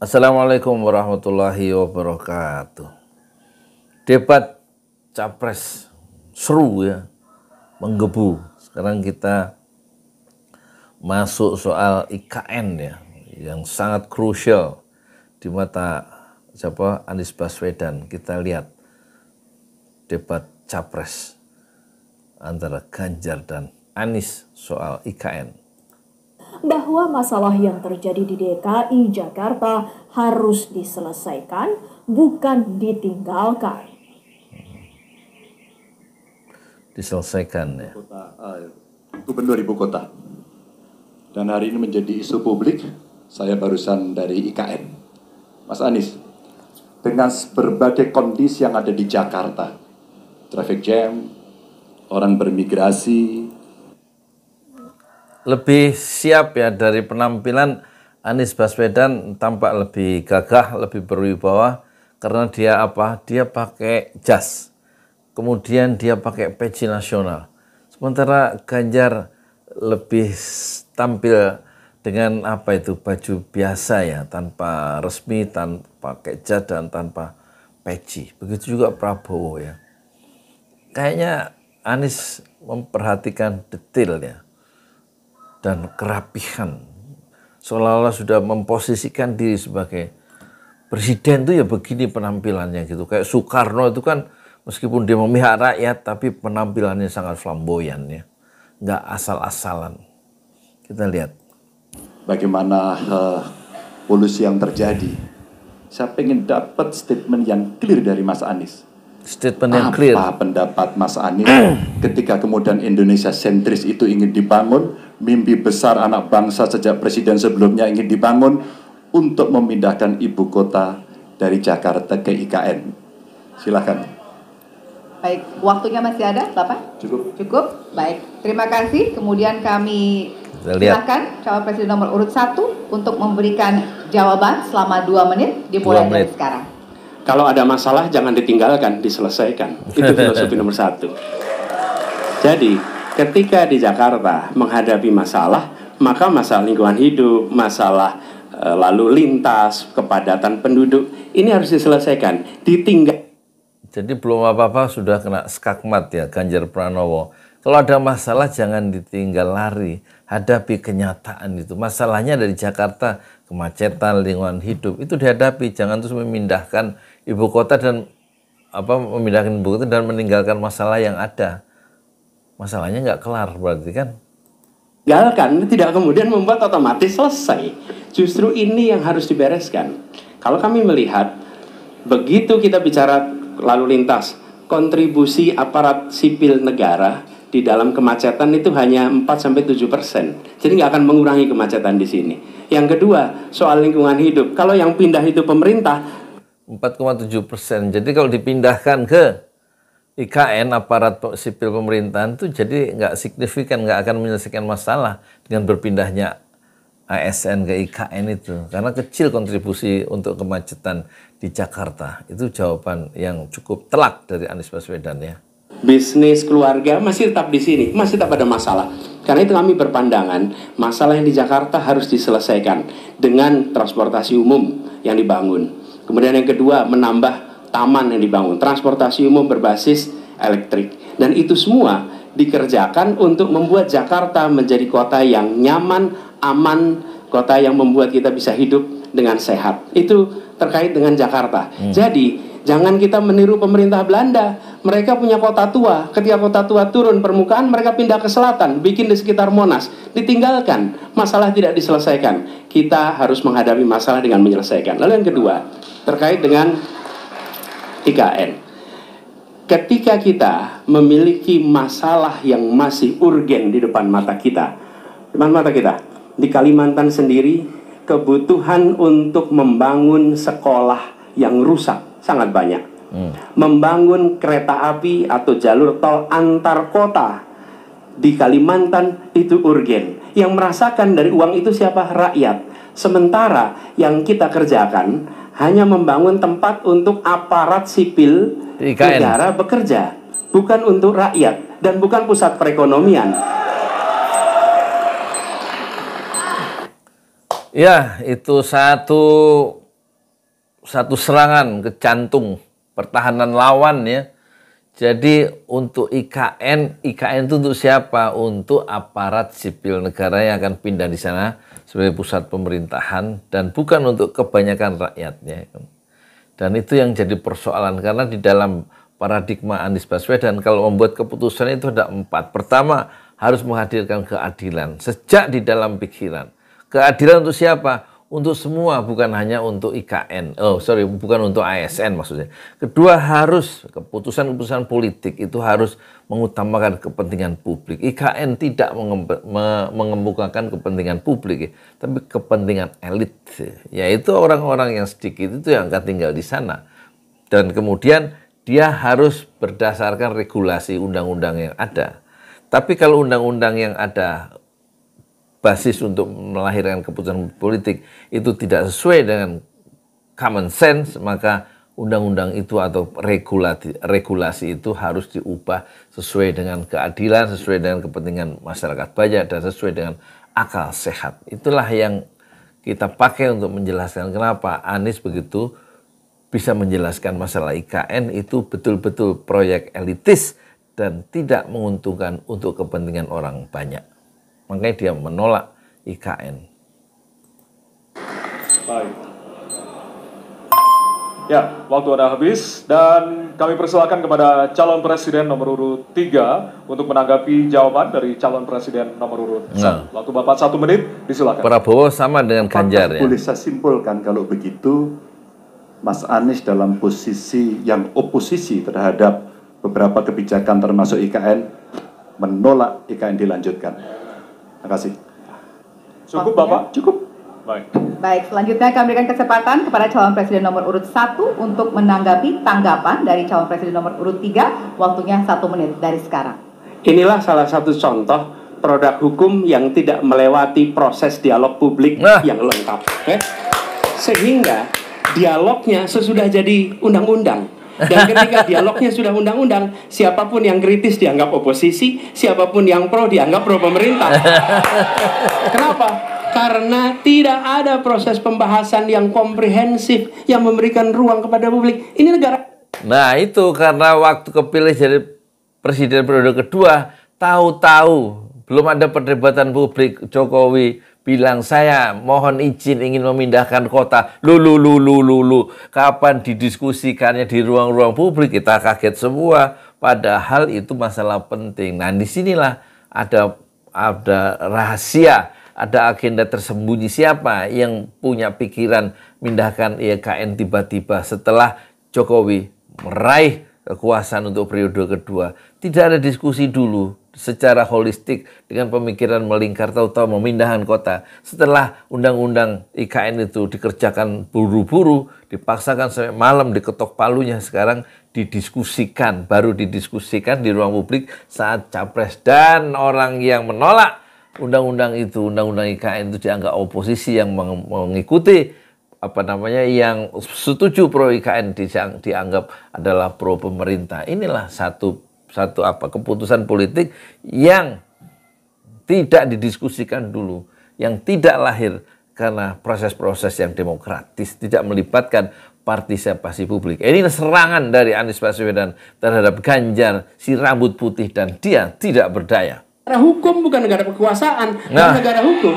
Assalamualaikum warahmatullahi wabarakatuh. Debat capres seru ya, menggebu. Sekarang kita masuk soal IKN ya, yang sangat krusial di mata siapa Anies Baswedan. Kita lihat debat capres antara Ganjar dan Anies soal IKN bahwa masalah yang terjadi di DKI Jakarta harus diselesaikan, bukan ditinggalkan. Diselesaikan ya. Eh, Gubernur Ibu Kota. Dan hari ini menjadi isu publik, saya barusan dari IKN. Mas Anies, dengan berbagai kondisi yang ada di Jakarta, traffic jam, orang bermigrasi, lebih siap ya dari penampilan Anies Baswedan tampak lebih gagah, lebih berwibawa karena dia apa? Dia pakai jas. Kemudian dia pakai peci nasional. Sementara Ganjar lebih tampil dengan apa itu baju biasa ya, tanpa resmi, tanpa pakai jas dan tanpa peci. Begitu juga Prabowo ya. Kayaknya Anies memperhatikan detailnya dan kerapihan. Seolah-olah sudah memposisikan diri sebagai presiden itu ya begini penampilannya gitu. Kayak Soekarno itu kan meskipun dia memihak rakyat tapi penampilannya sangat flamboyan ya. Nggak asal-asalan. Kita lihat. Bagaimana uh, polusi yang terjadi. Saya pengen dapat statement yang clear dari Mas Anies. Statement yang Apa clear. Apa pendapat Mas Anies ketika kemudian Indonesia sentris itu ingin dibangun mimpi besar anak bangsa sejak presiden sebelumnya ingin dibangun untuk memindahkan ibu kota dari Jakarta ke IKN. Silakan. Baik, waktunya masih ada, Bapak? Cukup. Cukup, baik. Terima kasih. Kemudian kami silakan calon presiden nomor urut satu untuk memberikan jawaban selama dua menit di dua menit. dari sekarang. Kalau ada masalah jangan ditinggalkan, diselesaikan. Itu filosofi nomor satu. Jadi ketika di Jakarta menghadapi masalah, maka masalah lingkungan hidup, masalah e, lalu lintas, kepadatan penduduk, ini harus diselesaikan. Ditinggal. Jadi belum apa-apa sudah kena skakmat ya Ganjar Pranowo. Kalau ada masalah jangan ditinggal lari, hadapi kenyataan itu. Masalahnya dari Jakarta, kemacetan, lingkungan hidup itu dihadapi. Jangan terus memindahkan ibu kota dan apa memindahkan ibu kota dan meninggalkan masalah yang ada masalahnya nggak kelar berarti kan? Galkan tidak kemudian membuat otomatis selesai. Justru ini yang harus dibereskan. Kalau kami melihat begitu kita bicara lalu lintas, kontribusi aparat sipil negara di dalam kemacetan itu hanya 4 sampai 7 persen. Jadi nggak akan mengurangi kemacetan di sini. Yang kedua, soal lingkungan hidup. Kalau yang pindah itu pemerintah, 4,7 persen. Jadi kalau dipindahkan ke IKN aparat sipil pemerintahan itu jadi nggak signifikan nggak akan menyelesaikan masalah dengan berpindahnya ASN ke IKN itu karena kecil kontribusi untuk kemacetan di Jakarta itu jawaban yang cukup telak dari Anies Baswedan ya bisnis keluarga masih tetap di sini masih tetap ada masalah karena itu kami berpandangan masalah yang di Jakarta harus diselesaikan dengan transportasi umum yang dibangun kemudian yang kedua menambah taman yang dibangun, transportasi umum berbasis elektrik. Dan itu semua dikerjakan untuk membuat Jakarta menjadi kota yang nyaman, aman, kota yang membuat kita bisa hidup dengan sehat. Itu terkait dengan Jakarta. Hmm. Jadi, Jangan kita meniru pemerintah Belanda. Mereka punya kota tua. Ketika kota tua turun permukaan, mereka pindah ke selatan, bikin di sekitar Monas, ditinggalkan. Masalah tidak diselesaikan. Kita harus menghadapi masalah dengan menyelesaikan. Lalu yang kedua, terkait dengan 3 Ketika kita memiliki masalah yang masih urgen di depan mata kita, depan mata kita, di Kalimantan sendiri kebutuhan untuk membangun sekolah yang rusak sangat banyak. Hmm. Membangun kereta api atau jalur tol antar kota di Kalimantan itu urgen. Yang merasakan dari uang itu siapa? Rakyat. Sementara yang kita kerjakan hanya membangun tempat untuk aparat sipil IKN. negara bekerja, bukan untuk rakyat dan bukan pusat perekonomian. Ya, itu satu satu serangan ke jantung pertahanan lawan ya jadi untuk IKN, IKN itu untuk siapa? Untuk aparat sipil negara yang akan pindah di sana sebagai pusat pemerintahan dan bukan untuk kebanyakan rakyatnya. Dan itu yang jadi persoalan karena di dalam paradigma Anies Baswedan kalau membuat keputusan itu ada empat. Pertama harus menghadirkan keadilan sejak di dalam pikiran. Keadilan untuk siapa? untuk semua bukan hanya untuk IKN. Oh, sorry, bukan untuk ASN maksudnya. Kedua harus keputusan-keputusan politik itu harus mengutamakan kepentingan publik. IKN tidak mengemukakan kepentingan publik, ya. tapi kepentingan elit, yaitu orang-orang yang sedikit itu yang akan tinggal di sana. Dan kemudian dia harus berdasarkan regulasi undang-undang yang ada. Tapi kalau undang-undang yang ada basis untuk melahirkan keputusan politik itu tidak sesuai dengan common sense, maka undang-undang itu atau regulasi, regulasi itu harus diubah sesuai dengan keadilan, sesuai dengan kepentingan masyarakat banyak, dan sesuai dengan akal sehat. Itulah yang kita pakai untuk menjelaskan kenapa Anies begitu bisa menjelaskan masalah IKN itu betul-betul proyek elitis dan tidak menguntungkan untuk kepentingan orang banyak. Makanya dia menolak IKN. Baik. Ya, waktu sudah habis dan kami persilakan kepada calon presiden nomor urut 3 untuk menanggapi jawaban dari calon presiden nomor urut Nah. Waktu Bapak satu menit, disilakan. Prabowo sama dengan Ganjar ya? Boleh saya simpulkan kalau begitu Mas Anies dalam posisi yang oposisi terhadap beberapa kebijakan termasuk IKN menolak IKN dilanjutkan. Terima kasih. Cukup Bapak? Cukup. Baik. Baik, selanjutnya kami berikan kesempatan kepada calon presiden nomor urut 1 untuk menanggapi tanggapan dari calon presiden nomor urut 3, waktunya satu menit dari sekarang. Inilah salah satu contoh produk hukum yang tidak melewati proses dialog publik nah. yang lengkap. Eh? Sehingga dialognya sesudah jadi undang-undang dan ketika dialognya sudah undang-undang, siapapun yang kritis dianggap oposisi, siapapun yang pro dianggap pro pemerintah. Kenapa? karena tidak ada proses pembahasan yang komprehensif yang memberikan ruang kepada publik. Ini negara. Nah, itu karena waktu kepilih jadi presiden periode kedua, tahu-tahu belum ada perdebatan publik Jokowi bilang saya mohon izin ingin memindahkan kota. Lulu lulu lulu. Kapan didiskusikannya di ruang-ruang publik kita kaget semua. Padahal itu masalah penting. Nah, disinilah ada ada rahasia ada agenda tersembunyi siapa yang punya pikiran mindahkan IKN tiba-tiba setelah Jokowi meraih kekuasaan untuk periode kedua. Tidak ada diskusi dulu, secara holistik dengan pemikiran melingkar tahu-tahu memindahkan kota. Setelah undang-undang IKN itu dikerjakan buru-buru, dipaksakan sampai malam diketok palunya sekarang didiskusikan, baru didiskusikan di ruang publik saat capres dan orang yang menolak undang-undang itu, undang-undang IKN itu dianggap oposisi yang meng mengikuti apa namanya yang setuju pro IKN dianggap adalah pro pemerintah. Inilah satu satu apa keputusan politik yang tidak didiskusikan dulu, yang tidak lahir karena proses-proses yang demokratis tidak melibatkan partisipasi publik. Ini serangan dari Anies Baswedan terhadap Ganjar si rambut putih dan dia tidak berdaya. Negara hukum bukan negara kekuasaan, nah. negara hukum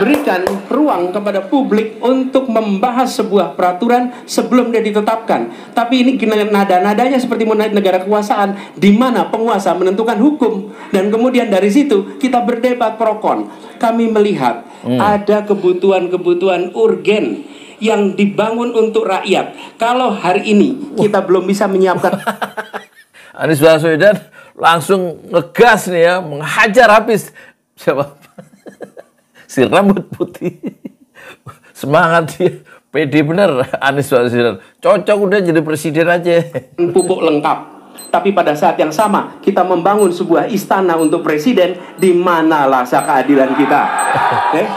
berikan ruang kepada publik untuk membahas sebuah peraturan sebelum dia ditetapkan. Tapi ini nada-nadanya seperti negara kekuasaan di mana penguasa menentukan hukum dan kemudian dari situ kita berdebat prokon. Kami melihat hmm. ada kebutuhan-kebutuhan urgen yang dibangun untuk rakyat. Kalau hari ini kita belum bisa menyiapkan Anies Baswedan langsung ngegas nih ya, menghajar habis siapa si rambut putih. Semangat dia, pede bener Anies Baswedan. Cocok udah jadi presiden aja. Pupuk lengkap. Tapi pada saat yang sama kita membangun sebuah istana untuk presiden di mana rasa keadilan kita. Eh?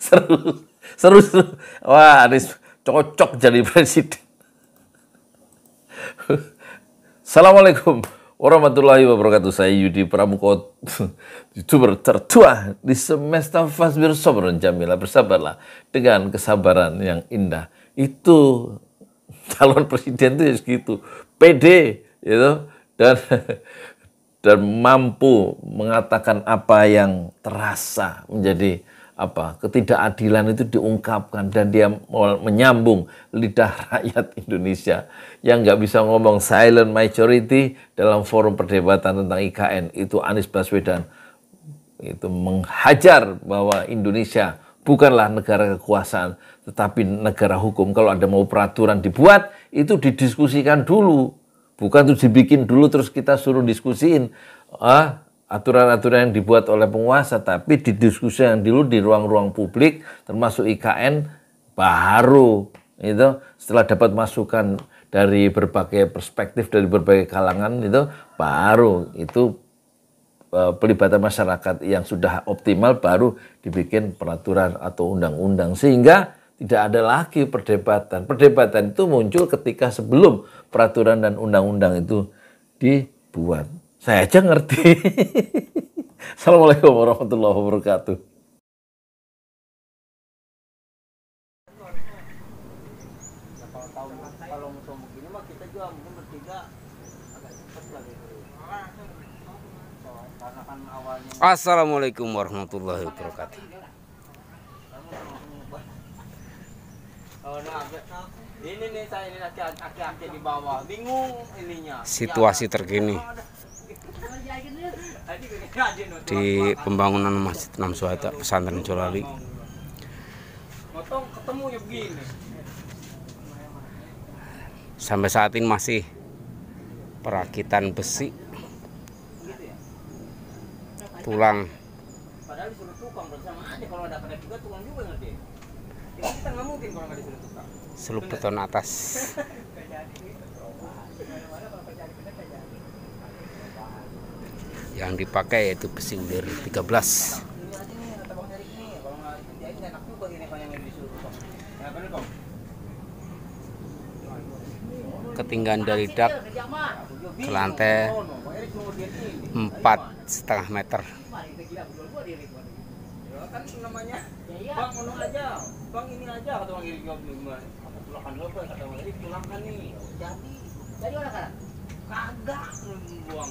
seru, seru, seru. Wah Anies cocok jadi presiden. Assalamualaikum warahmatullahi wabarakatuh. Saya Yudi Pramuko, youtuber tertua di semesta Fasbir Sobron Jamila. Bersabarlah dengan kesabaran yang indah. Itu calon presiden itu ya segitu. PD, gitu. Dan dan mampu mengatakan apa yang terasa menjadi apa ketidakadilan itu diungkapkan dan dia menyambung lidah rakyat Indonesia yang nggak bisa ngomong silent majority dalam forum perdebatan tentang IKN itu Anies Baswedan itu menghajar bahwa Indonesia bukanlah negara kekuasaan tetapi negara hukum kalau ada mau peraturan dibuat itu didiskusikan dulu bukan tuh dibikin dulu terus kita suruh diskusiin ah aturan-aturan yang dibuat oleh penguasa, tapi di yang dulu di ruang-ruang publik, termasuk IKN, baru itu setelah dapat masukan dari berbagai perspektif dari berbagai kalangan itu baru itu e, pelibatan masyarakat yang sudah optimal baru dibikin peraturan atau undang-undang sehingga tidak ada lagi perdebatan. Perdebatan itu muncul ketika sebelum peraturan dan undang-undang itu dibuat. Saya aja ngerti. Assalamualaikum warahmatullahi wabarakatuh. Assalamualaikum warahmatullahi wabarakatuh. Situasi terkini di pembangunan Masjid enam Suhada Pesantren Jolali. Sampai saat ini masih perakitan besi tulang seluk beton atas yang dipakai yaitu besi ulir 13 ketinggian dari dak ke lantai 4 setengah meter kagak buang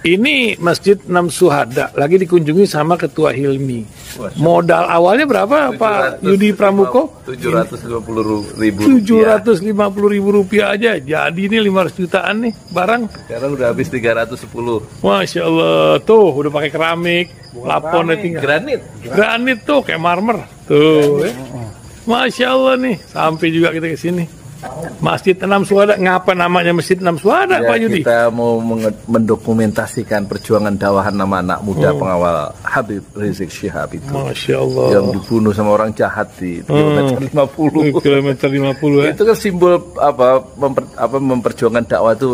Ini Masjid Enam Suhada lagi dikunjungi sama Ketua Hilmi. Modal awalnya berapa 700, Pak Yudi Pramuko? 750 ribu lima puluh ribu rupiah aja. Jadi ini lima ratus jutaan nih barang. Sekarang udah habis tiga ratus sepuluh. Masya Allah. Tuh udah pakai keramik. Bukan laponnya Granit. Granit tuh kayak marmer. Tuh. Ya. Masya Allah nih. Sampai juga kita ke sini. Masjid Enam Suara, ngapa namanya Masjid Enam Suara, ya, Pak Yudi? Kita mau mendokumentasikan perjuangan dakwahan nama anak muda hmm. pengawal Habib Rizik Syihab itu. Masya Allah. Yang dibunuh sama orang jahat di kilometer 50. Hmm. Kilometer 50 ya. Eh? Itu kan simbol apa, memper, apa memperjuangkan dakwah itu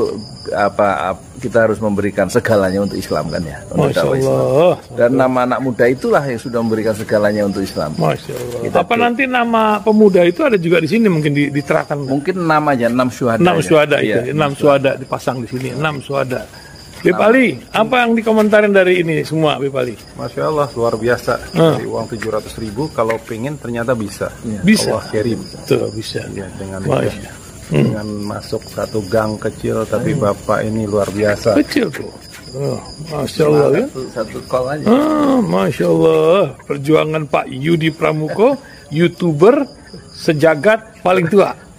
apa, apa kita harus memberikan segalanya untuk Islam kan ya untuk Masya Allah. Islam. Dan nama anak muda itulah yang sudah memberikan segalanya untuk Islam. Masya Allah. Kita Apa nanti nama pemuda itu ada juga di sini mungkin diterakan? Mungkin aja, enam suhada Enam suhada ya. itu, iya, enam suhada dipasang di sini, enam syuhada. Bipali, apa yang dikomentarin dari ini semua Bipali? Masya Allah, luar biasa. Hmm. uang 700 ribu, kalau pengen ternyata bisa. Ya. Bisa. Allah kirim. Tuh, bisa. Ya, dengan Masya hmm. dengan masuk satu gang kecil tapi hmm. bapak ini luar biasa kecil tuh oh, masya Allah ya satu, satu kol aja ah, masya Allah perjuangan Pak Yudi Pramuko youtuber sejagat paling tua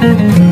Thank you.